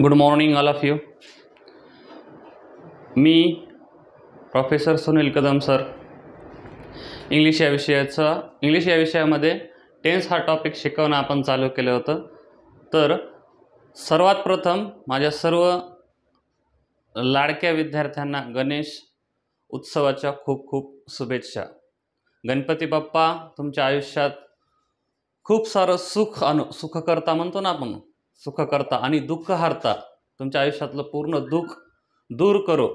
good morning all of you मी professor Sunil Kadam sir English या विषयाचा इंग्लिश या विषयामध्ये टेन्स हा टॉपिक शिकवणं आपण चालू केलं होतं तर सर्वात प्रथम माझ्या सर्व लाडक्या विद्यार्थ्यांना गणेश उत्सवाच्या खूप खूप शुभेच्छा गणपती बाप्पा तुमच्या आयुष्यात खूप सारं सुख अनु सुखकर्ता म्हणतो ना आपण सुख करता आणि दुःख हरता तुमच्या आयुष्यातलं पूर्ण दुःख दूर करो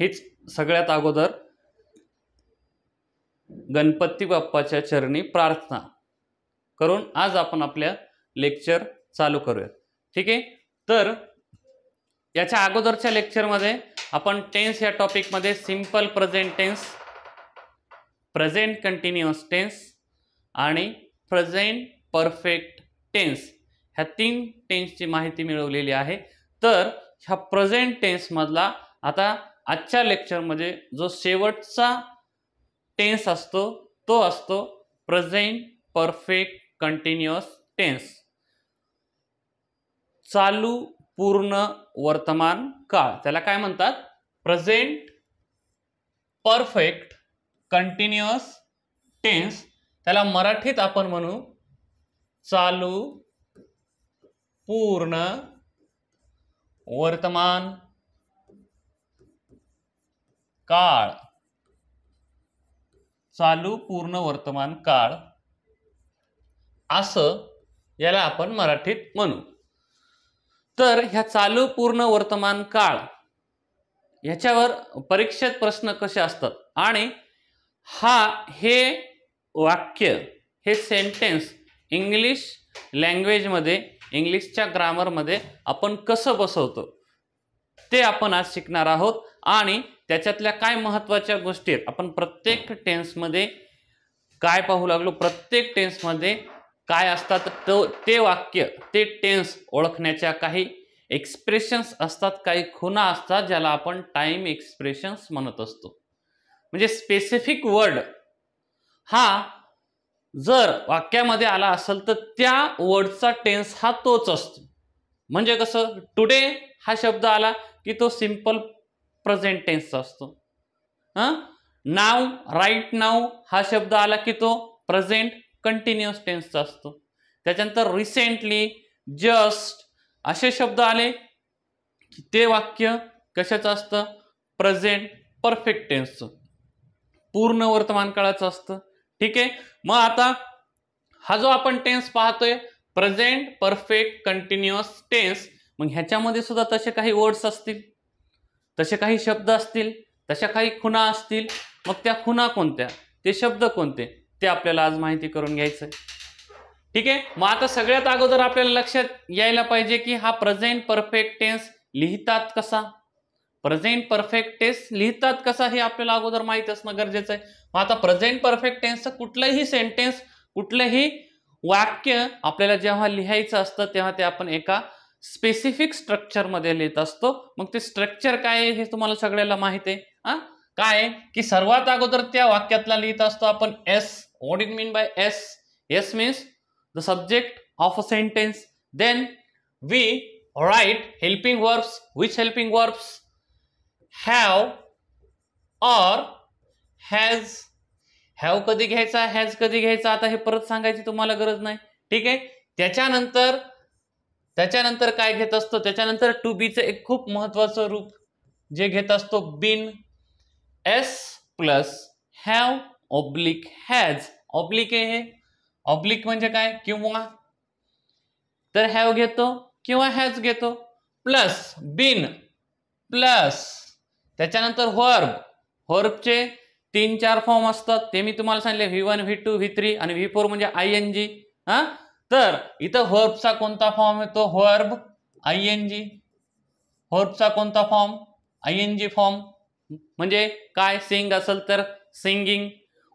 हीच सगळ्यात अगोदर गणपती बाप्पाच्या चरणी प्रार्थना करून आज आपण आपल्या लेक्चर चालू करूयात ठीक आहे तर याच्या अगोदरच्या लेक्चरमध्ये आपण टेन्स या टॉपिकमध्ये simple present tense present continuous tense आणि प्रेझेंट परफेक्ट टेन्स ह्या तीन टेन्सची माहिती मिळवलेली आहे तर ह्या प्रेझेंट टेन्समधला आता आजच्या लेक्चरमध्ये जो शेवटचा टेन्स असतो तो असतो प्रेझेंट परफेक्ट कंटिन्युअस टेन्स चालू पूर्ण वर्तमान काळ त्याला काय म्हणतात प्रेझेंट परफेक्ट कंटिन्युअस टेन्स त्याला मराठीत आपण म्हणू चालू पूर्ण वर्तमान काळ चालू पूर्ण वर्तमान काळ असं याला आपण मराठीत म्हणू तर ह्या चालू पूर्ण वर्तमान काळ ह्याच्यावर परीक्षेत प्रश्न कसे असतात आणि हा हे वाक्य हे सेंटेन्स इंग्लिश लँग्वेजमध्ये इंग्लिशच्या ग्रामरमध्ये आपण कसं बसवतो ते आपण आज शिकणार आहोत आणि त्याच्यातल्या काय महत्त्वाच्या गोष्टी आहेत आपण प्रत्येक टेन्समध्ये काय पाहू लागलो प्रत्येक टेन्समध्ये काय असतात तो ते वाक्य ते टेन्स ओळखण्याच्या काही एक्सप्रेशन्स असतात काही खुना असतात ज्याला आपण टाईम एक्सप्रेशन्स म्हणत असतो म्हणजे स्पेसिफिक वर्ड हा जर वाक्यामध्ये आला असेल तर त्या वर्डचा टेन्स हा तोच असतो म्हणजे कसं टुडे हा शब्द आला की तो सिम्पल प्रेझेंट टेन्सचा असतो हां नाव राईट नाव हा शब्द आला की तो प्रेझेंट कंटिन्युअस टेन्सचा असतो त्याच्यानंतर रिसेंटली जस्ट असे शब्द आले की ते वाक्य कशाचं असतं प्रेझेंट परफेक्ट टेन्सचं पूर्ण वर्तमान काळाचं असतं ठीक आहे मग आता हा जो आपण टेन्स पाहतोय प्रेझेंट परफेक्ट कंटिन्युअस टेन्स मग ह्याच्यामध्ये सुद्धा तसे काही वर्ड्स असतील तसे काही शब्द असतील तशा काही खुणा असतील मग त्या खुणा कोणत्या ते शब्द कोणते ते आपल्याला आज माहिती करून घ्यायचं ठीक आहे मग आता सगळ्यात अगोदर आपल्याला लक्षात यायला पाहिजे की हा प्रेझेंट परफेक्ट टेन्स लिहितात कसा प्रेझेंट परफेक्ट टेन्स लिहितात कसा हे आपल्याला अगोदर माहीत असणं गरजेचं आहे मग आता प्रेझेंट परफेक्ट टेन्सचं कुठलंही सेंटेन्स कुठलंही वाक्य आपल्याला जेव्हा लिहायचं असतं तेव्हा ते आपण एका स्पेसिफिक स्ट्रक्चरमध्ये लिहित असतो मग ते स्ट्रक्चर काय आहे हे तुम्हाला सगळ्याला माहिती आहे हां काय की सर्वात अगोदर त्या वाक्यातला लिहित असतो आपण S what it mean by S S means the subject of a sentence then we write helping verbs which helping verbs have or has have कधी घ्यायचा हॅज कधी घ्यायचा आता हे परत सांगायची तुम्हाला गरज नाही ठीक आहे त्याच्यानंतर त्याच्यानंतर काय घेत असतो त्याच्यानंतर टू बीचं एक खूप महत्वाचं रूप जे घेत असतो been S plus have oblique has oblique हे ऑब्लिक म्हणजे काय किंवा तर हॅव घेतो किंवा हॅज घेतो प्लस बिन प्लस त्याच्यानंतर हर्ब हर्बचे तीन चार फॉर्म असतात ते मी तुम्हाला सांगितले V one V two V three आणि व्ही फोर म्हणजे आय एन जी हा तर इथं हर्बचा कोणता फॉर्म येतो हर्ब आय एन जी हर्बचा कोणता फॉर्म आय एन जी फॉर्म म्हणजे काय सिंग असेल तर सिंगिंग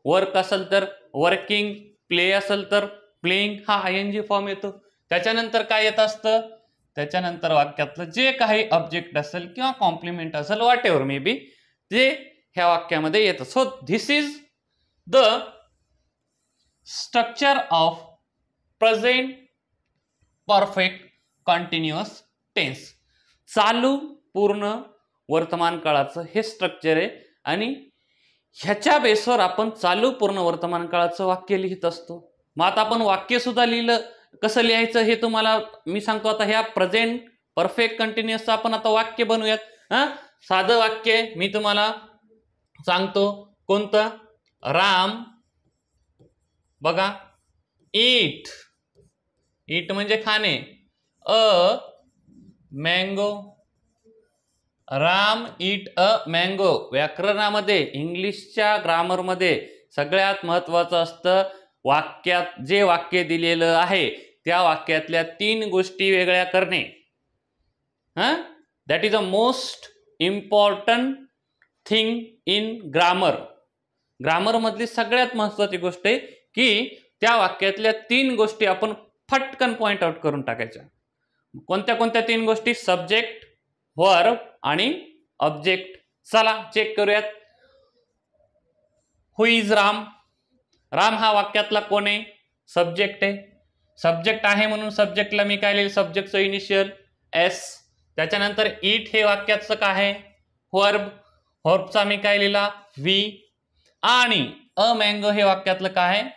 वर्क असेल तर वर्किंग प्ले असेल तर प्लेइंग हा आय एन जी फॉर्म येतो त्याच्यानंतर काय येत असतं त्याच्यानंतर वाक्यातलं जे काही ऑब्जेक्ट असेल किंवा कॉम्प्लिमेंट असेल वॉट एव्हर मे बी ते ह्या वाक्यामध्ये येतं so this is the structure of present perfect continuous tense चालू पूर्ण वर्तमान काळाचं हे स्ट्रक्चर आहे आणि ह्याच्या बेसवर आपण चालू पूर्ण वर्तमान काळाचं वाक्य लिहित असतो मग आता आपण वाक्यसुद्धा लिहिलं कसं लिहायचं हे तुम्हाला मी सांगतो आता ह्या प्रेझेंट परफेक्ट कंटिन्युअसचं आपण आता वाक्य बनवूयात हा साधं वाक्य मी तुम्हाला सांगतो कोणतं राम बघा ईट ईट म्हणजे खाणे a mango Ram eat a mango व्याकरणामध्ये इंग्लिशच्या ग्रामरमध्ये सगळ्यात महत्त्वाचं असतं वाक्यात जे वाक्य दिलेलं आहे त्या वाक्यातल्या तीन गोष्टी वेगळ्या करणे हां that is a most important thing in grammar ग्रामरमधली सगळ्यात महत्त्वाची गोष्ट आहे की त्या वाक्यातल्या तीन गोष्टी आपण फटकन पॉईंट आउट करून टाकायच्या कोणत्या कोणत्या तीन गोष्टी सब्जेक्ट वर आणि ऑब्जेक्ट चला चेक करूयात हु इज राम राम हा वाक्यातला कोण आहे सब्जेक्ट आहे सब्जेक्ट आहे म्हणून सब्जेक्टला मी काय लिहिलं सब्जेक्टचं इनिशियल एस त्याच्यानंतर ईट हे वाक्याचं काय आहे हॉर्ब हॉर्बचा मी काय लिहिला व्ही आणि अ मँगो हे वाक्यातलं काय आहे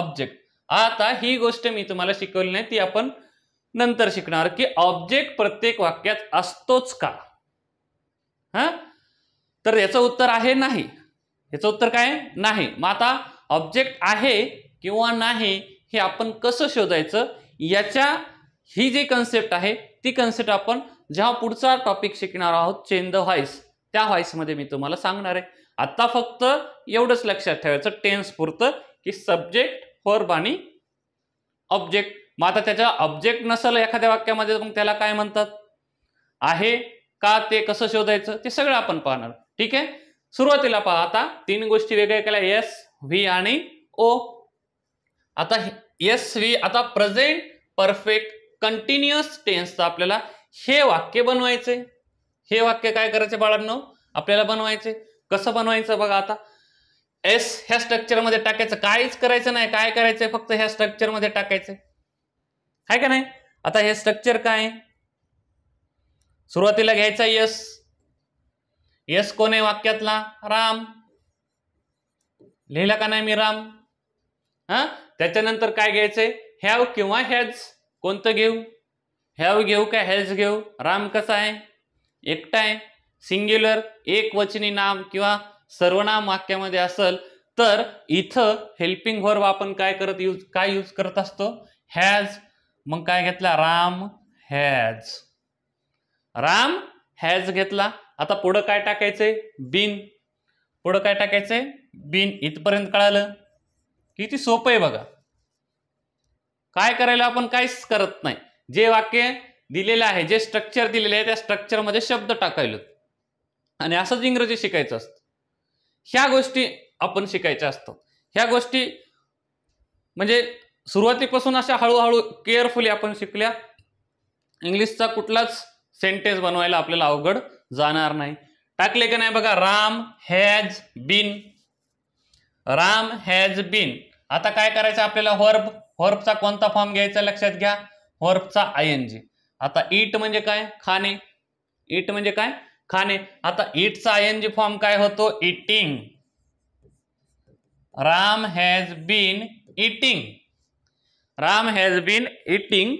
ऑब्जेक्ट आता ही गोष्ट मी तुम्हाला शिकवली नाही ती आपण नंतर शिकणार की ऑब्जेक्ट प्रत्येक वाक्यात असतोच का हा तर याचं उत्तर आहे नाही याचं उत्तर काय नाही मग आता ऑब्जेक्ट आहे किंवा नाही हे आपण कसं शोधायचं याच्या ही जी कन्सेप्ट आहे ती कन्सेप्ट आपण जेव्हा पुढचा टॉपिक शिकणार आहोत चेन द व्हॉइस त्या व्हॉइसमध्ये मी तुम्हाला सांगणार आहे आता फक्त एवढंच लक्षात ठेवायचं टेन्स पुरतं की सब्जेक्ट फॉर आणि ऑब्जेक्ट मग आता त्याच्या ऑब्जेक्ट नसेल एखाद्या वाक्यामध्ये मग त्याला काय म्हणतात आहे का ते कसं शोधायचं ते सगळं आपण पाहणार ठीक आहे सुरुवातीला पहा आता तीन गोष्टी वेगळ्या केल्या येस व्ही आणि ओ आता एस व्ही आता प्रेझेंट परफेक्ट कंटिन्युअस टेन्सचं आपल्याला हे वाक्य बनवायचे हे वाक्य काय करायचे बाळांनो आपल्याला बनवायचे कसं बनवायचं बघा आता एस ह्या स्ट्रक्चरमध्ये टाकायचं काहीच करायचं नाही काय करायचंय फक्त ह्या स्ट्रक्चरमध्ये टाकायचं आहे का नाही आता हे स्ट्रक्चर काय सुरुवातीला घ्यायचं यस यस कोण आहे वाक्यातला राम लिहिला का नाही मी राम हां त्याच्यानंतर काय आहे हॅव किंवा हॅज कोणतं घेऊ हॅव घेऊ का हॅज घेऊ राम कसा आहे एकटा आहे सिंग्युलर एक वचनी नाम किंवा सर्वनाम वाक्यामध्ये असेल तर इथं हेल्पिंग व्हर्ब आपण काय करत यूज काय यूज करत असतो हॅज मग काय घेतला राम हॅज राम हॅज घेतला आता पुढं काय टाकायचंय बिन पुढं काय टाकायचं आहे बिन इथपर्यंत कळालं किती सोपं आहे बघा काय करायला आपण काहीच करत नाही जे वाक्य दिलेलं आहे जे स्ट्रक्चर दिलेले आहे त्या स्ट्रक्चरमध्ये शब्द टाकायला आणि असंच इंग्रजी शिकायचं असतं ह्या गोष्टी आपण शिकायच्या असतो ह्या गोष्टी म्हणजे सुरुवातीपासून अशा हळूहळू केअरफुली आपण शिकल्या इंग्लिशचा कुठलाच सेंटेन्स बनवायला आपल्याला अवघड जाणार नाही टाकले का नाही बघा Ram has been Ram has been आता काय करायचं आपल्याला वर्ब वर्बचा कोणता फॉर्म घ्यायचा लक्षात घ्या वर्बचा आय एन जी आता ईट म्हणजे काय खाणे ईट म्हणजे काय खाणे आता ईटचा आय एन जी फॉर्म काय होतो eating Ram has been eating Ram has been eating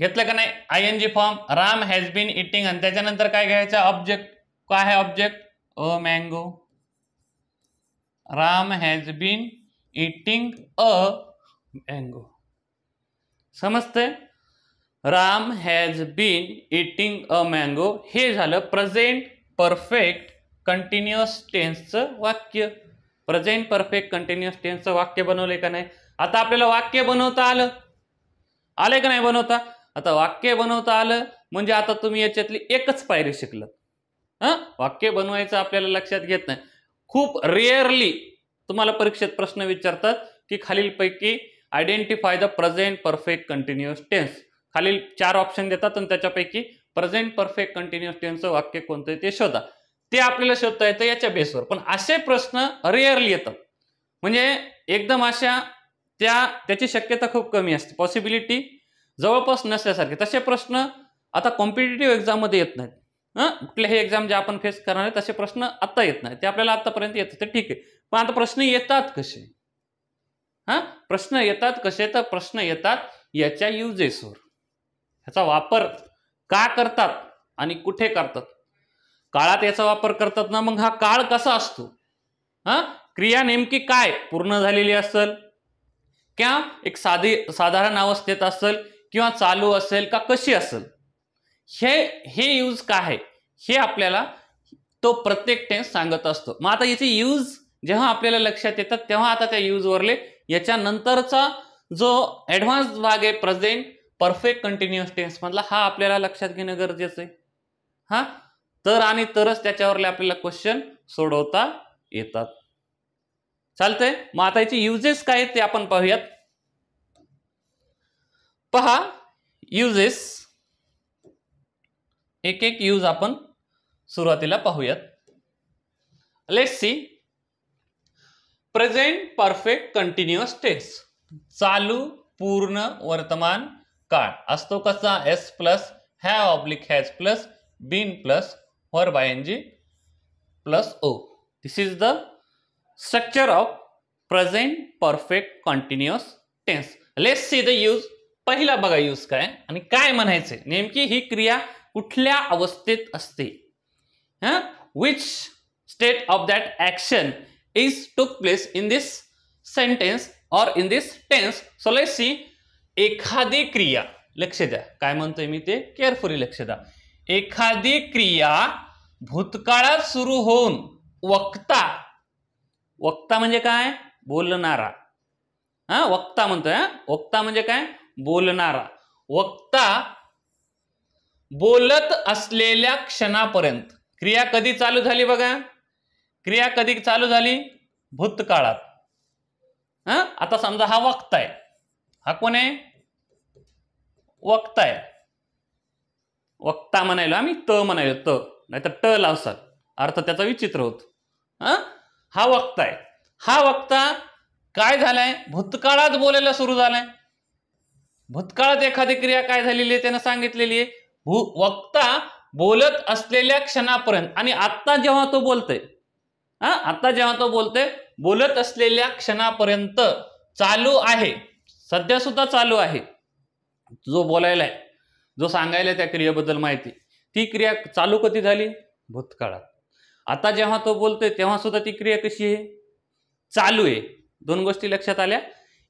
घेतलं का नाही I N G form Ram has been eating आणि त्याच्यानंतर काय घ्यायचं ऑब्जेक्ट काय है object a mango Ram has been eating a mango समजते Ram has been eating a mango हे झालं प्रेझेंट परफेक्ट कंटिन्युअस टेन्सचं वाक्य प्रेझेंट परफेक्ट कंटिन्युअस टेन्सचं वाक्य बनवलं का नाही आता आपल्याला वाक्य बनवता आलं आले का नाही बनवता आता वाक्य बनवता आलं म्हणजे आता तुम्ही याच्यातली एकच पायरी शिकलं हां वाक्य बनवायचं आपल्याला लक्षात घेत नाही खूप रेअरली तुम्हाला परीक्षेत प्रश्न विचारतात की खालीलपैकी identify the present perfect continuous tense खालील चार ऑप्शन देतात आणि त्याच्यापैकी प्रेझेंट परफेक्ट कंटिन्युअस टेन्सचं वाक्य कोणतं ते शोधा ते आपल्याला शोधता येतं याच्या बेसवर पण असे प्रश्न रेअरली येतात म्हणजे एकदम अशा त्या त्याची शक्यता खूप कमी असते पॉसिबिलिटी जवळपास नसल्यासारखे तसे प्रश्न आता कॉम्पिटेटिव्ह एक्झाममध्ये येत नाहीत हे एक्झाम जे आपण फेस करणार आहे तसे प्रश्न आत्ता येत नाही ते आपल्याला आत्तापर्यंत येत होते ठीक आहे पण आता प्रश्न येतात कसे हां प्रश्न येतात कसे तर प्रश्न येतात याच्या युजेसवर ह्याचा वापर का करतात आणि कुठे करतात काळात याचा वापर करतात ना मग हा काळ कसा असतो हां क्रिया नेमकी काय पूर्ण झालेली असेल किंवा एक साधी साधारण अवस्थेत असेल किंवा चालू असेल का कशी असेल हे हे यूज काय आहे हे आपल्याला तो प्रत्येक टेन्स सांगत असतो मग आता याचे यूज जेव्हा आपल्याला लक्षात येतात तेव्हा आता त्या यूजवरले याच्यानंतरचा जो ॲडव्हान्स भाग आहे प्रेझेंट परफेक्ट कंटिन्युअस टेन्समधला हा आपल्याला लक्षात घेणं गरजेचं आहे हा तर आणि तरच त्याच्यावरले आपल्याला क्वेश्चन सोडवता येतात चालतंय मग आता याचे युजेस काय ते आपण पाहूयात पहा युजेस एक एक यूज आपण सुरुवातीला पाहूयात let see present perfect continuous tense चालू पूर्ण वर्तमान काळ असतो कसा S plus have oblique has plus been plus four by N G plus O this is the structure of present perfect continuous tense let see the use पहिला बघा use काय आणि काय म्हणायचे नेमकी ही क्रिया कुठल्या अवस्थेत असते हां which state of that action is took place in this sentence और in this tense so see एखादी क्रिया लक्ष द्या काय म्हणतोय मी ते केअरफुली लक्ष द्या एखादी क्रिया भूतकाळात सुरू होऊन वक्ता वक्ता म्हणजे काय बोलणारा हा वक्ता म्हणतोय वक्ता म्हणजे काय बोलणारा वक्ता बोलत असलेल्या क्षणापर्यंत क्रिया कधी चालू झाली बघा क्रिया कधी चालू झाली भूतकाळात हां आता समजा हा वक्ता आहे हा कोण आहे वक्ता आहे वक्ता म्हणायलो आम्ही त म्हणायलो त नाही तर ट लावसाल अर्थ त्याचा विचित्र होत हां हा वक्ता आहे हा वक्ता काय झालाय भूतकाळात बोलायला सुरू झालाय भूतकाळात एखादी क्रिया काय झालेली आहे त्यानं सांगितलेली आहे वक्ता बोलत असलेल्या क्षणापर्यंत आणि आत्ता जेव्हा तो बोलतोय हा आत्ता जेव्हा तो बोलतोय बोलत असलेल्या क्षणापर्यंत चालू आहे सध्या सुद्धा चालू आहे जो बोलायला आहे जो सांगायला त्या क्रियेबद्दल माहिती ती क्रिया चालू कधी झाली भूतकाळात आता जेव्हा तो बोलतोय तेव्हा सुद्धा ती क्रिया कशी आहे चालू आहे दोन गोष्टी लक्षात आल्या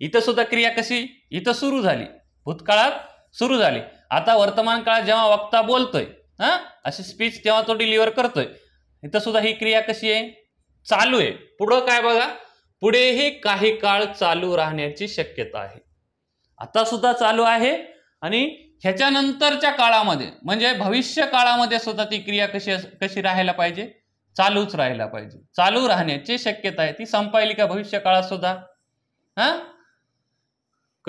इथं सुद्धा क्रिया कशी इथं सुरू झाली भूतकाळात सुरू झाली आता वर्तमान काळात जेव्हा वक्ता बोलतोय हा अशी स्पीच तेव्हा तो डिलिव्हर करतोय इथं सुद्धा ही क्रिया कशी आहे चालू आहे पुढं काय बघा पुढेही काही काळ चालू राहण्याची शक्यता आहे आता सुद्धा चालू आहे आणि ह्याच्यानंतरच्या काळामध्ये म्हणजे भविष्य काळामध्ये सुद्धा ती क्रिया कशी कशी राहायला पाहिजे चालूच राहायला पाहिजे चालू राहण्याची शक्यता आहे ती संपायली का भविष्य काळात सुद्धा हा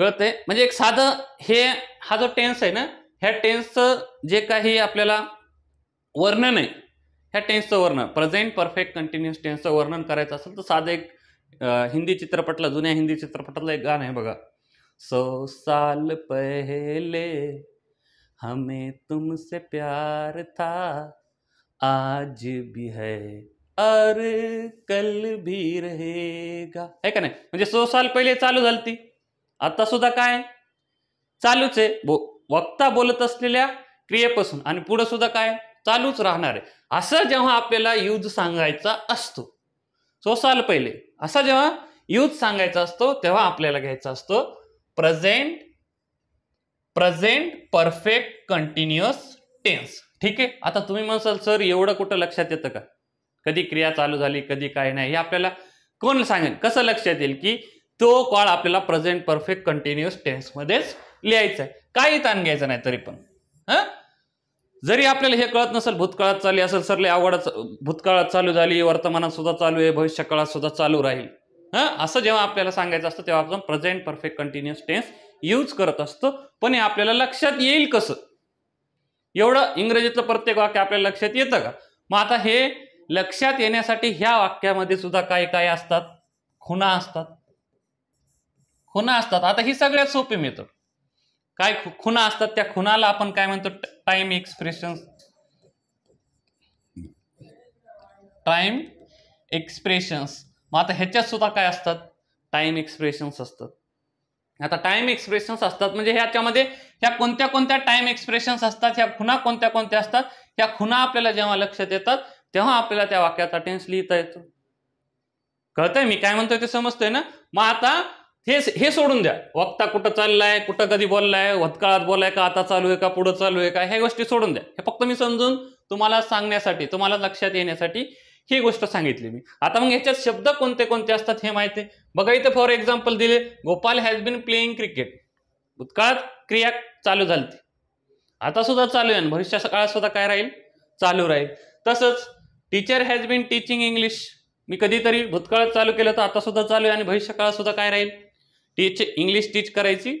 आहे म्हणजे एक साधं हे हा जो टेन्स आहे ना ह्या टेन्सचं जे काही आपल्याला वर्णन आहे ह्या टेन्सचं वर्णन प्रेझेंट परफेक्ट कंटिन्युअस टेन्सचं वर्णन करायचं असेल तर साधं एक हिंदी चित्रपटला जुन्या हिंदी चित्रपटातलं एक गाणं आहे बघा सो साल पहले हमें तुमसे प्यार था आज भी है अरे कल भी रहेगा है का नाही म्हणजे सो साल पहिले चालू झाली ती आता सुद्धा काय चालूच आहे बो वक्ता बोलत असलेल्या क्रियेपासून आणि पुढे सुद्धा काय चालूच राहणार आहे असं जेव्हा आपल्याला युज सांगायचा असतो सो साल पहिले असा जेव्हा युज सांगायचा असतो तेव्हा आपल्याला घ्यायचा असतो present present perfect continuous tense ठीक आहे आता तुम्ही म्हणसाल सर एवढं कुठं लक्षात येतं का कधी क्रिया चालू झाली कधी काय नाही हे आपल्याला कोण सांगेल कसं लक्षात येईल की तो कॉल आपल्याला प्रेझेंट परफेक्ट कंटिन्युअस टेन्समध्येच लिहायचा आहे काही ताण घ्यायचा नाही तरी पण हां जरी आपल्याला हे कळत नसेल भूतकाळात चालू असेल सरले आवडच भूतकाळात चालू झाली वर्तमानात सुद्धा चालू आहे भविष्यकाळात सुद्धा चालू राहील हां असं जेव्हा आपल्याला सांगायचं असतं तेव्हा आपण present perfect continuous tense use करत असतो पण हे आपल्याला लक्षात येईल कसं एवढं इंग्रजीतलं प्रत्येक वाक्य आपल्याला लक्षात येतं का मग आता हे लक्षात येण्यासाठी ह्या वाक्यामध्ये सुद्धा काय काय असतात खुणा असतात खुना असतात आता ही सगळ्यात सोपी मेथड काय खुना असतात त्या खुनाला आपण काय म्हणतो टाइम एक्सप्रेशन टाइम एक्सप्रेशन्स मग आता ह्याच्यात सुद्धा काय असतात टाइम एक्सप्रेशन्स असतात आता टाइम एक्सप्रेशन्स असतात म्हणजे ह्याच्यामध्ये ह्या कोणत्या कोणत्या टाइम एक्सप्रेशन्स असतात ह्या खुना कोणत्या कोणत्या असतात ह्या खुना आपल्याला जेव्हा लक्षात येतात तेव्हा आपल्याला त्या वाक्याचा टेन्स लिहिता येतो कळतंय मी काय म्हणतोय ते समजतोय ना मग आता हे हे सोडून द्या वक्ता कुठं चाललाय कुठं कधी बोललाय भूतकाळात बोलाय का आता चालू आहे का पुढं चालू आहे का ह्या गोष्टी सोडून द्या हे फक्त मी समजून तुम्हाला सांगण्यासाठी तुम्हाला लक्षात येण्यासाठी ही गोष्ट सांगितली मी आता मग ह्याच्यात शब्द कोणते कोणते असतात हे माहिती बघा इथे फॉर एक्झाम्पल दिले Gopal has been playing cricket भूतकाळात क्रिया चालू झाली आता सुद्धा चालू आहे भविष्याच्या काळात सुद्धा काय राहील चालू राहील तसंच teacher has been teaching English मी कधीतरी भूतकाळात चालू केलं तर आता सुद्धा चालू आहे आणि भविष्य काळात सुद्धा काय राहील टीच इंग्लिश टीच करायची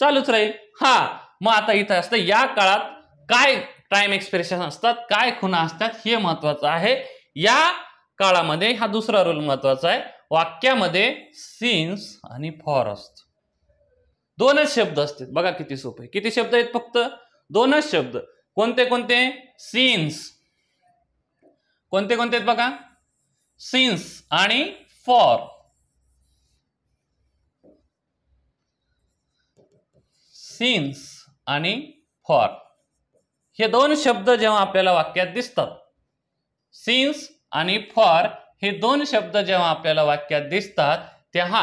चालूच राहील हा मग आता इथं असतं या काळात काय टाइम एक्सप्रेशन असतात काय खुणा असतात हे महत्वाचं आहे या काळामध्ये हा दुसरा रोल महत्वाचा आहे वाक्यामध्ये सिन्स आणि फॉर असत दोनच शब्द असतात बघा किती सोपे किती शब्द आहेत फक्त दोनच शब्द कोणते कोणते सिन्स कोणते कोणते आहेत बघा सिन्स आणि फॉर सिन्स आणि फॉर हे दोन शब्द जेव्हा आपल्याला वाक्यात दिसतात सिन्स आणि फॉर हे दोन शब्द जेव्हा आपल्याला वाक्यात दिसतात तेव्हा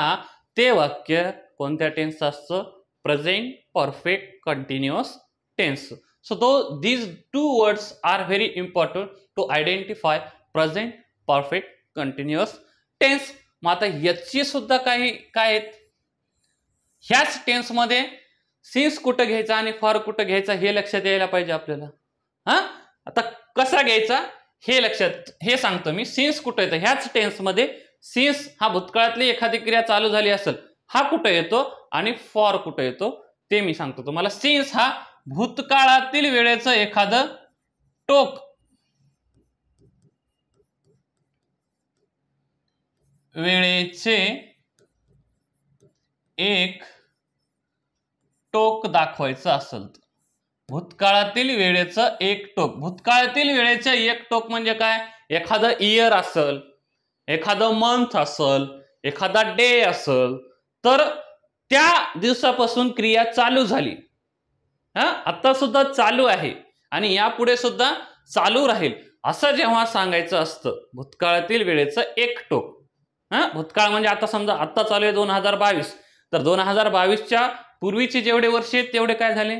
ते वाक्य कोणत्या टेन्स असतं present perfect continuous tense so though these two words are very important to identify present perfect continuous tense मग आता याची सुद्धा काही काय आहेत ह्याच टेन्समध्ये सिन्स कुठं घ्यायचा आणि फॉर कुठं घ्यायचा हे लक्षात यायला पाहिजे आपल्याला हा आता कसा घ्यायचा हे लक्षात हे सांगतो मी सिन्स कुठं येतं ह्याच टेन्समध्ये सिन्स हा भूतकाळातली एखादी क्रिया चालू झाली असेल हा कुठं येतो आणि फॉर कुठं येतो ते मी सांगतो तुम्हाला सिन्स हा भूतकाळातील वेळेचं एखादं टोक वेळेचे एक टोक दाखवायचं असेल भूतकाळातील वेळेचं एक टोक भूतकाळातील वेळेचं एक टोक म्हणजे काय एखादं इयर असल एखादं मंथ असल एखादा डे असल तर त्या दिवसापासून क्रिया चालू झाली हा आता सुद्धा चालू आहे आणि यापुढे सुद्धा चालू राहील असं जेव्हा सांगायचं असतं भूतकाळातील वेळेचं एक टोक हा भूतकाळ म्हणजे आता समजा आता चालू आहे दोन हजार बावीस तर दोन हजार बावीसच्या पूर्वीचे जेवढे वर्ष आहेत तेवढे काय झाले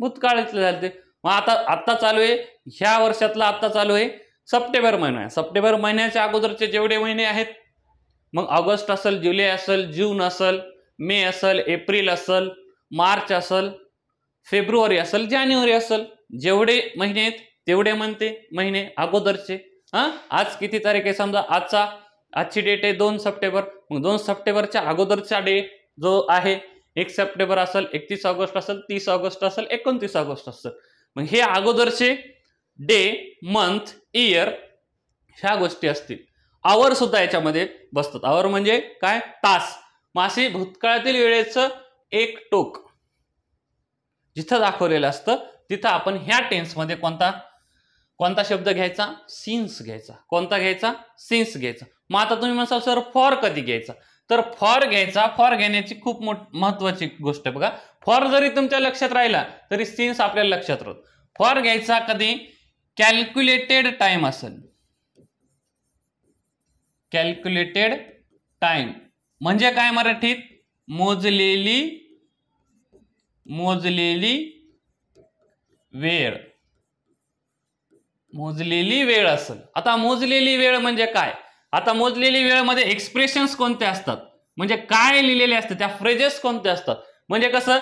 भूतकाळातले झाले मग आता आत्ता चालू आहे ह्या वर्षातला आत्ता चालू आहे सप्टेंबर महिना आहे सप्टेंबर महिन्याच्या अगोदरचे जेवढे महिने आहेत मग ऑगस्ट असेल जुलै असेल जून असेल मे असेल एप्रिल असेल मार्च असेल फेब्रुवारी असेल जानेवारी असेल जेवढे महिने आहेत तेवढे म्हणते महिने अगोदरचे हां आज किती तारीख आहे समजा आजचा आजची डेट आहे दोन सप्टेंबर मग दोन सप्टेंबरच्या अगोदरचा डे जो आहे एक सप्टेंबर असेल एकतीस ऑगस्ट असेल तीस ऑगस्ट असेल एकोणतीस ऑगस्ट असेल मग हे अगोदरचे डे मंथ इयर ह्या गोष्टी असतील आवर सुद्धा याच्यामध्ये बसतात आवर म्हणजे काय तास मासे भूतकाळातील वेळेचं एक टोक जिथं दाखवलेलं असतं तिथं आपण ह्या टेन्समध्ये कोणता कोणता शब्द घ्यायचा सिन्स घ्यायचा कोणता घ्यायचा सिन्स घ्यायचा मग आता तुम्ही म्हणसाल सर फॉर कधी घ्यायचा तर फॉर घ्यायचा फॉर घेण्याची खूप मोठ महत्वाची गोष्ट बघा फॉर जरी तुमच्या लक्षात राहिला तरी सिन्स आपल्याला लक्षात राहत फॉर घ्यायचा कधी कॅल्क्युलेटेड टाइम असेल कॅल्क्युलेटेड टाइम म्हणजे काय मराठीत मोजलेली मोजलेली वेळ मोजलेली वेळ असेल आता मोजलेली वेळ म्हणजे काय आता मोजलेली वेळेमध्ये एक्सप्रेशन्स कोणते असतात म्हणजे काय लिहिलेले असते त्या फ्रेजेस कोणते असतात म्हणजे कसं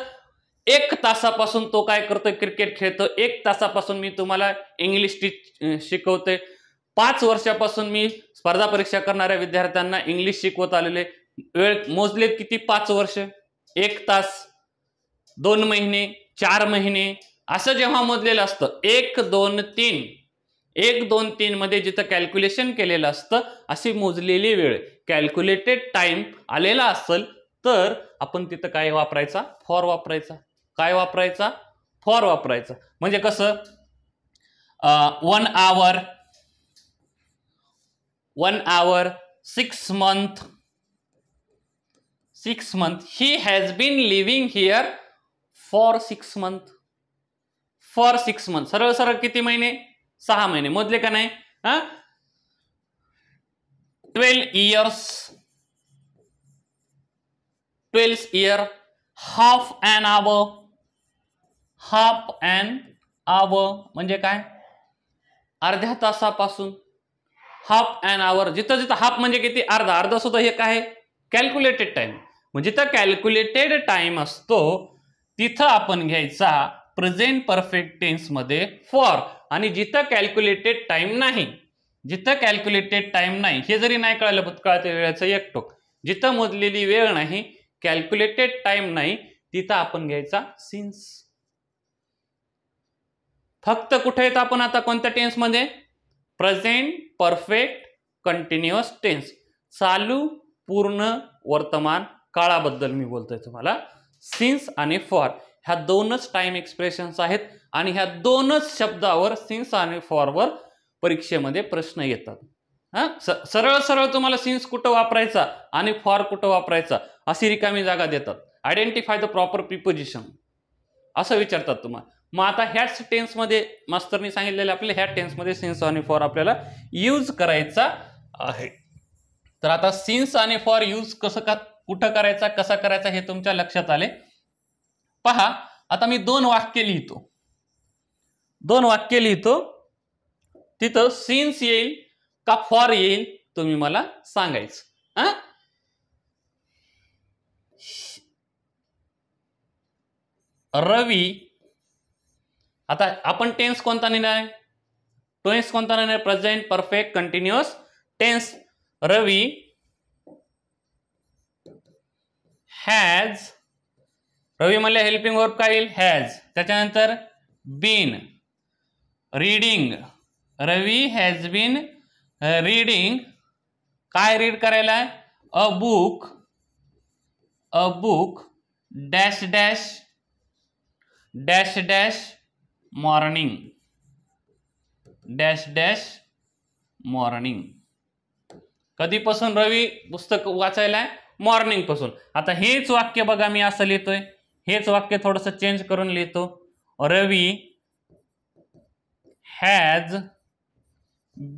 एक तासापासून तो काय करतो क्रिकेट खेळतो एक तासापासून मी तुम्हाला इंग्लिश शिकवते पाच वर्षापासून मी स्पर्धा परीक्षा करणाऱ्या विद्यार्थ्यांना इंग्लिश शिकवत आलेले वेळ मोजले किती पाच वर्ष एक तास दोन महिने चार महिने असं जेव्हा मोजलेलं असतं एक दोन तीन एक दोन तीन मध्ये जिथं कॅल्क्युलेशन केलेलं असतं अशी मोजलेली वेळ कॅल्क्युलेटेड टाइम आलेला असेल तर आपण तिथं काय वापरायचा फॉर वापरायचा काय वापरायचा फॉर वापरायचा म्हणजे कसं one hour one hour six month six month he has been living here for six month for six month सरळ सरळ किती महिने सहा महिने मोजले का नाही हा twelve years twelve year half an hour half an hour म्हणजे काय अर्ध्या तासापासून हाफ अँड आवर जिथं जिथं हाफ म्हणजे किती अर्धा अर्धा सुद्धा हे काय कॅल्क्युलेटेड टाइम म्हणजे जिथं कॅल्क्युलेटेड टाइम असतो तिथं आपण घ्यायचा प्रेझेंट परफेक्ट टेन्समध्ये फॉर आणि जिथं कॅल्क्युलेटेड टाईम नाही जिथं कॅल्क्युलेटेड टाईम नाही हे जरी नाही कळलं भूतकाळ वेळेचं एकटोक जिथं मोजलेली वेळ नाही कॅल्क्युलेटेड टाईम नाही तिथं आपण घ्यायचा सिन्स फक्त कुठे येतं आपण आता कोणत्या टेन्समध्ये प्रेझेंट परफेक्ट कंटिन्युअस टेन्स चालू पूर्ण वर्तमान काळाबद्दल मी बोलतोय तुम्हाला सिन्स आणि फॉर ह्या दोनच टाइम एक्सप्रेशन्स आहेत आणि ह्या दोनच शब्दावर सिन्स आणि फॉरवर परीक्षेमध्ये प्रश्न येतात हा सरळ सरळ तुम्हाला सिन्स कुठं वापरायचा आणि फॉर कुठं वापरायचा अशी रिकामी जागा देतात आयडेंटिफाय द प्रॉपर प्रिपोजिशन असं विचारतात तुम्हाला मग आता ह्याच टेन्समध्ये मास्तरनी सांगितलेलं आपल्याला ह्या टेन्समध्ये सिन्स आणि फॉर आपल्याला यूज करायचा आहे तर आता सिन्स आणि फॉर यूज कसं का कुठं करायचा कसा करायचा हे तुमच्या लक्षात आले पहा आता मी दोन वाक्य लिहितो दोन वाक्य लिहितो तिथं सिन्स येईल का फॉर येईल तुम्ही मला सांगायचं हा रवी आता आपण टेन्स कोणता नेणार टेन्स कोणता नेणार present perfect continuous tense Ravi has Ravi म्हणले हेल्पिंग वर्क काय येईल हॅज त्याच्यानंतर been reading Ravi has been reading काय रीड करायला आहे a book a book dash dash dash dash morning dash dash morning कधीपासून रवी पुस्तक वाचायला आहे मॉर्निंगपासून आता हेच वाक्य बघा मी असं लिहितोय हेच वाक्य थोडंसं चेंज करून लिहितो Ravi has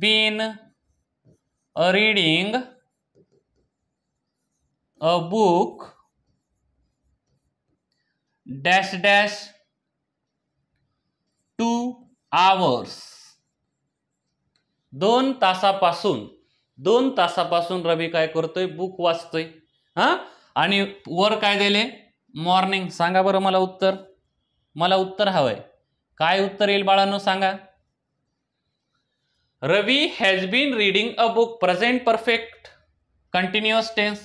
been reading a book dash dash two hours दोन तासापासून दोन तासापासून रवी काय करतोय बुक वाचतोय हा आणि वर काय दिले मॉर्निंग सांगा बरं मला उत्तर मला उत्तर हवंय काय उत्तर येईल बाळांनो सांगा Ravi has been reading a book present perfect continuous tense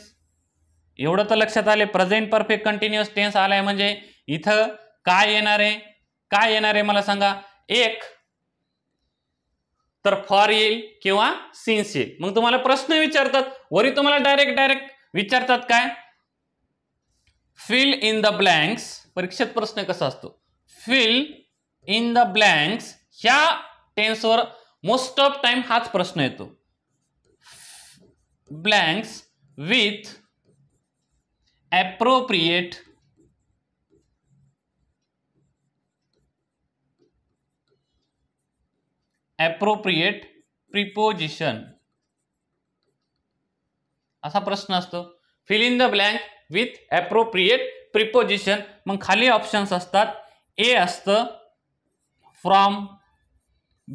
एवढं तर लक्षात आले प्रेझेंट परफेक्ट कंटिन्युअस टेन्स आलाय म्हणजे इथं काय येणार आहे काय येणार आहे मला सांगा एक तर फॉर येईल किंवा सिन्स येईल मग तुम्हाला प्रश्न विचारतात वरी तुम्हाला डायरेक्ट डायरेक्ट विचारतात काय फिल इन द ब्लँक्स परीक्षेत प्रश्न कसा असतो फिल इन द ब्लँक्स ह्या टेन्सवर मोस्ट ऑफ टाइम हाच प्रश्न येतो blanks with appropriate appropriate preposition असा प्रश्न असतो fill in the blank with appropriate preposition मग खाली ऑप्शन्स असतात ए असतं फ्रॉम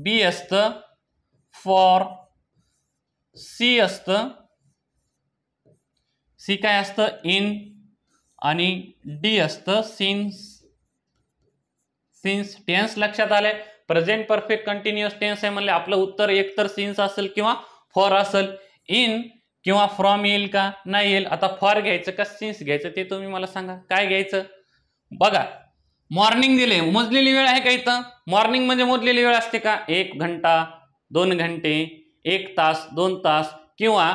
बी असतं फॉर सी असतं सी काय असतं इन आणि डी असतं सिन्स सिन्स टेन्स लक्षात आले प्रेझेंट परफेक्ट कंटिन्युअस टेन्स आहे म्हणले आपलं उत्तर एकतर सिन्स असेल किंवा फॉर असेल इन किंवा फ्रॉम येईल का नाही येईल आता फॉर घ्यायचं का सिन्स घ्यायचं ते तुम्ही मला सांगा काय घ्यायचं बघा मॉर्निंग दिले मोजलेली वेळ आहे का इथं मॉर्निंग म्हणजे मोजलेली वेळ असते का एक घंटा दोन घंटे एक तास दोन तास किंवा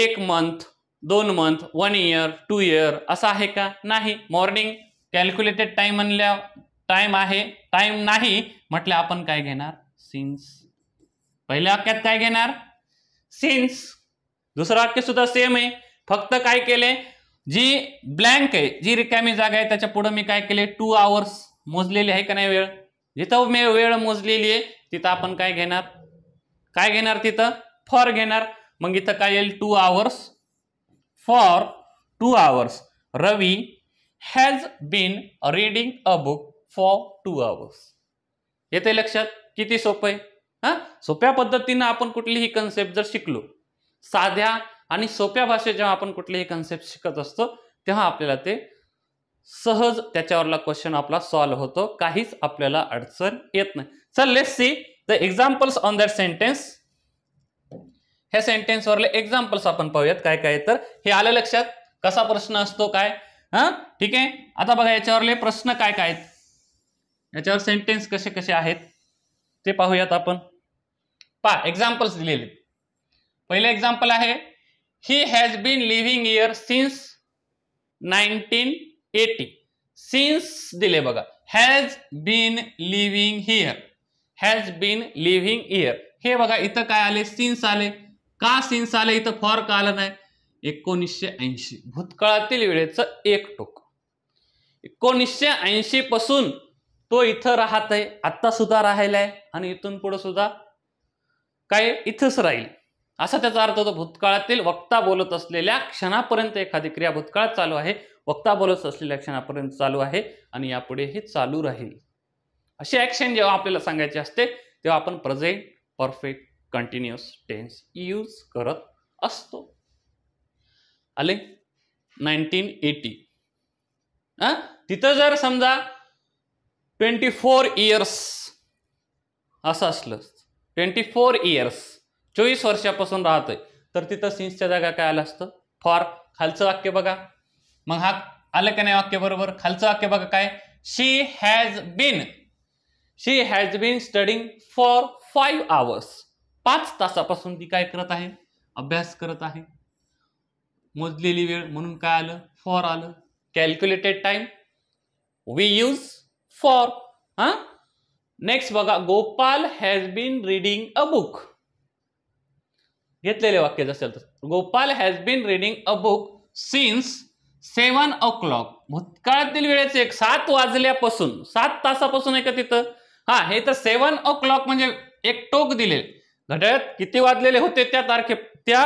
एक मंथ दोन month one year two year असं आहे का नाही मॉर्निंग कॅल्क्युलेटेड टाईम म्हणल्या टाइम आहे टाइम नाही म्हटलं आपण काय घेणार सिन्स पहिल्या वाक्यात काय घेणार सिन्स दुसरं वाक्य सुद्धा सेम आहे फक्त काय केले जी ब्लँक आहे जी रिकामी जागा आहे त्याच्या पुढे मी काय केले टू आवर्स मोजलेले आहे का नाही वेळ जिथं मी वेळ मोजलेली आहे तिथं आपण काय घेणार काय घेणार तिथं फॉर घेणार मग इथं काय येईल two hours for two hours Ravi has been reading a book for two hours येते लक्षात किती सोपं आहे हां सोप्या पद्धतीनं आपण कुठलीही कन्सेप्ट जर शिकलो साध्या आणि सोप्या भाषेत जेव्हा आपण कुठलेही कन्सेप्ट शिकत असतो तेव्हा आपल्याला ते सहज त्याच्यावरला क्वेश्चन आपला सॉल्व्ह होतो काहीच आपल्याला अडचण येत नाही चल let see the examples on that sentence ह्या सेंटेन्सवरले एक्झाम्पल्स आपण पाहूयात काय काय तर हे आलं लक्षात कसा प्रश्न असतो काय हा ठीक आहे आता बघा याच्यावरले प्रश्न काय काय आहेत याच्यावर सेंटेन्स कसे कसे आहेत ते पाहूयात आपण पा एक्झाम्पल्स दिलेले पहिलं एक्झाम्पल आहे he has been living here since nineteen eighty since दिले बघा has been living here has been living here हे बघा इथं काय आले सिन्स आले का सिन्स आले इथं फॉर का आलं नाही एकोणीसशे ऐंशी भूतकाळातील वेळेचं एक टोक एकोणीसशे ऐंशी पासून तो इथं राहत आहे आत्ता सुद्धा राहिलाय आणि इथून पुढे सुद्धा काय इथंच राहील असा त्याचा अर्थ होतो भूतकाळातील वक्ता बोलत असलेल्या क्षणापर्यंत एखादी क्रिया भूतकाळात चालू आहे वक्ता बोलत असलेल्या क्षणापर्यंत चालू आहे आणि यापुढे हे चालू राहील अशी ॲक्शन जेव्हा आपल्याला सांगायचे असते तेव्हा आपण present perfect continuous tense use करत असतो आले नाईन्टीन एटी तिथं जर समजा ट्वेंटी फोर इयर्स असं असलं ट्वेंटी फोर इयर्स चोवीस वर्षापासून आहे तर तिथं सिन्सच्या जागा काय आलं असतं फॉर खालचं वाक्य बघा मग हा आलं का नाही वाक्य बरोबर खालचं वाक्य बघा काय she has been she has been studying for five hours पाच तासापासून ती काय करत आहे अभ्यास करत आहे मोजलेली वेळ म्हणून काय आलं फॉर आलं calculated time we use for हा नेक्स्ट बघा Gopal has been reading a book घेतलेले वाक्य असेल तर Gopal has been reading a book since seven o'clock भूतकाळातील वेळेचे एक सात वाजल्यापासून सात तासापासून आहे का तिथं हा हे तर सेवन ओ क्लॉक म्हणजे एक टोक दिले घड्याळात किती वाजलेले होते त्या तारखे त्या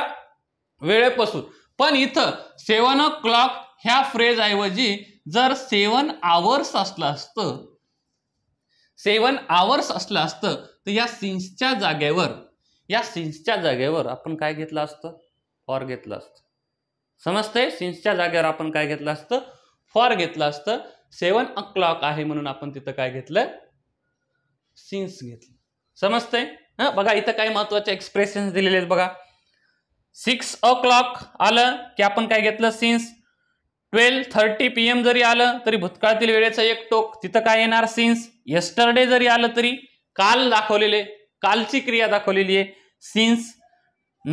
वेळेपासून पण इथं सेवन ओ क्लॉक ह्या फ्रेज ऐवजी जर सेवन आवर्स असलं असतं सेवन आवर्स असलं असतं तर या सिन्सच्या जागेवर या सिन्सच्या जागेवर आपण काय घेतलं असतं फॉर घेतलं असतं समजतंय सिन्सच्या जागेवर आपण काय घेतलं असतं फॉर घेतलं असतं सेवन अ क्लॉक आहे म्हणून आपण तिथं काय घेतलं सिन्स घेतलं समजतंय हां बघा इथं काय महत्वाचे एक्सप्रेशन्स दिलेले आहेत बघा सिक्स ओ क्लॉक आलं की आपण काय घेतलं since twelve thirty P M जरी आलं तरी भूतकाळातील वेळेचं एक टोक तिथं काय येणार सिन्स येस्टरडे जरी आलं तरी काल दाखवलेले कालची क्रिया दाखवलेली आहे सिन्स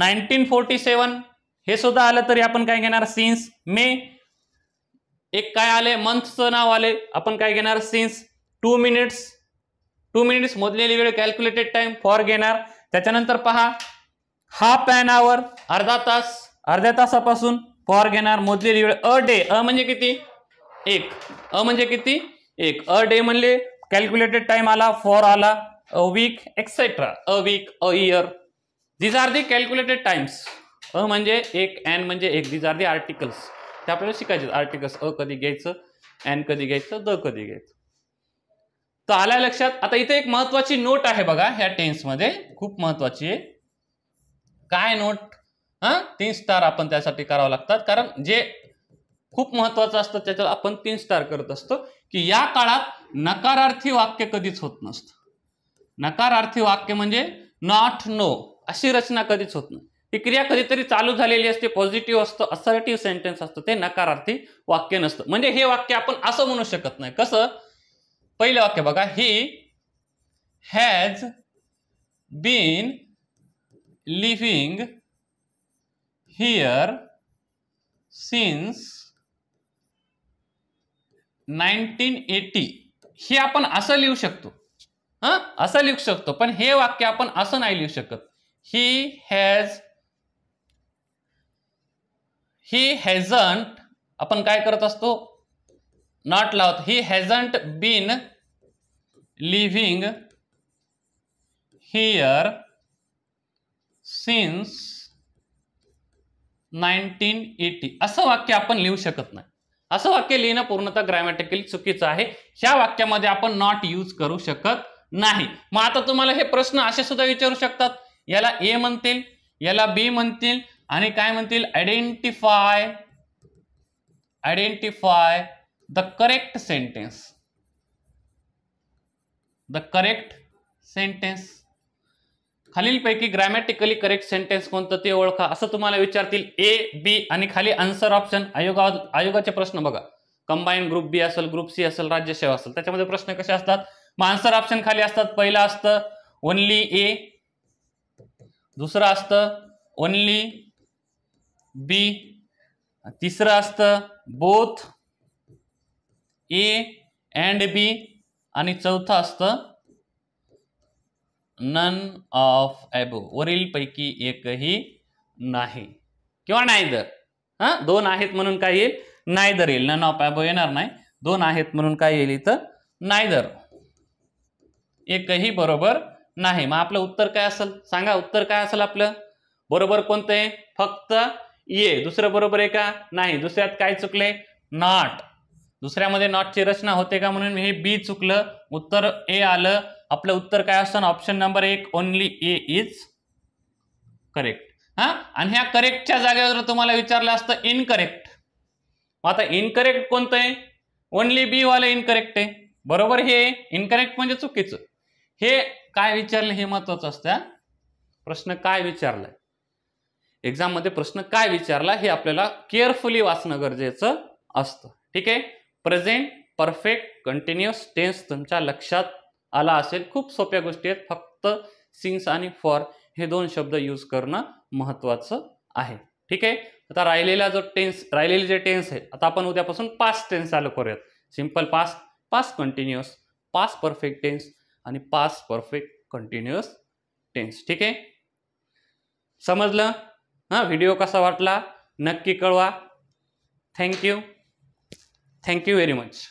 नाईन्टीन फोर्टी सेवन हे सुद्धा आलं तरी आपण काय घेणार सिन्स मे एक काय आले मंथचं नाव आले आपण काय घेणार since two minutes two minutes मोजलेली वेळ कॅल्क्युलेटेड टाइम फॉर घेणार त्याच्यानंतर पहा हाफ अन आवर अर्धा तास अर्ध्या तासापासून फॉर घेणार मोजलेली वेळ अ डे अ म्हणजे किती एक अ म्हणजे किती एक अ डे म्हणजे कॅल्क्युलेटेड टाइम आला फॉर आला a week etcetera a week a year these are the calculated times अ म्हणजे एक अँड म्हणजे एक दीज आर दी आर्टिकल्स ते आपल्याला शिकायचे आर्टिकल्स अ कधी घ्यायचं एन कधी घ्यायचं द कधी घ्यायचं तर आल्या लक्षात आता इथे एक महत्वाची नोट आहे बघा ह्या टेन्समध्ये खूप महत्वाची आहे काय नोट हां तीन स्टार आपण त्यासाठी करावं लागतात कारण जे खूप महत्वाचं असतं त्याच्यात आपण तीन स्टार करत असतो की या काळात नकारार्थी वाक्य कधीच होत नसतं नकारार्थी वाक्य म्हणजे नॉट नो अशी रचना कधीच होत नाही ही क्रिया कधीतरी चालू झालेली असते पॉझिटिव्ह असतं असर्टिव्ह सेंटेन्स असतं ते नकारार्थी वाक्य नसतं म्हणजे हे वाक्य आपण असं म्हणू शकत नाही कसं पहिलं वाक्य बघा he has been living here since nineteen eighty हे आपण असं लिहू शकतो हां असं लिहू शकतो पण हे वाक्य आपण असं नाही लिहू शकत ही हॅज ही हॅजंट आपण काय करत असतो नॉट लावत he hasn't been living here since nineteen eighty असं वाक्य आपण लिहू शकत नाही असं वाक्य लिहिणं पूर्णतः ग्रॅमॅटिकली चुकीचं आहे ह्या वाक्यामध्ये आपण नॉट यूज करू शकत नाही मग आता तुम्हाला हे प्रश्न असे सुद्धा विचारू शकतात याला ए म्हणतील याला बी म्हणतील आणि काय म्हणतील identify identify the correct sentence the correct sentence खालीलपैकी ग्रॅमॅटिकली करेक्ट सेंटेन्स कोणतं ते ओळखा असं तुम्हाला विचारतील ए बी आणि खाली आन्सर ऑप्शन आयोगा आयोगाचे प्रश्न बघा कंबाईन ग्रुप बी असेल ग्रुप सी असेल राज्यसेवा असेल त्याच्यामध्ये प्रश्न कसे असतात मग आन्सर ऑप्शन खाली असतात पहिलं असतं ओनली ए दुसरं असतं ओनली बी तिसरं असतं बोथ ए अँड बी आणि चौथं असतं नन ऑफ ॲबो वरीलपैकी एकही नाही किंवा नाही दर हां दोन आहेत म्हणून काय येईल नाही दर येईल नन ऑफ ॲबो येणार नाही दोन आहेत म्हणून काय येईल इथं नाही दर एकही बरोबर नाही मग आपलं उत्तर काय असेल सांगा उत्तर काय असेल आपलं बरोबर कोणतं आहे फक्त ये दुसरं बरोबर आहे का नाही दुसऱ्यात काय चुकले नॉट दुसऱ्यामध्ये नॉटची रचना होते का म्हणून हे बी चुकलं उत्तर ए आलं आपलं उत्तर काय असतं ऑप्शन नंबर एक ओनली ए इज करेक्ट हा आणि ह्या करेक्टच्या जागेवर तुम्हाला विचारलं असतं इनकरेक्ट आता इनकरेक्ट कोणतं आहे ओनली बी वाले इनकरेक्ट आहे बरोबर हे इनकरेक्ट म्हणजे चुकीचं हे काय विचारलं हे महत्वाचं असतं प्रश्न काय विचारलाय एक्झाममध्ये प्रश्न काय विचारला हे आपल्याला केअरफुली वाचणं गरजेचं असतं ठीक आहे प्रेझेंट परफेक्ट कंटिन्युअस टेन्स तुमच्या लक्षात आला असेल खूप सोप्या गोष्टी आहेत फक्त सिन्स आणि फॉर हे दोन शब्द यूज करणं महत्त्वाचं आहे ठीक आहे आता राहिलेला जो टेन्स राहिलेले जे टेन्स आहे आता आपण उद्यापासून पास्ट टेन्स चालू करूयात simple past past continuous past perfect tense आणि पास परफेक्ट कंटिन्युअस टेन्स ठीक आहे समजलं हां व्हिडिओ कसा वाटला नक्की कळवा थँक्यू थँक्यू व्हेरी मच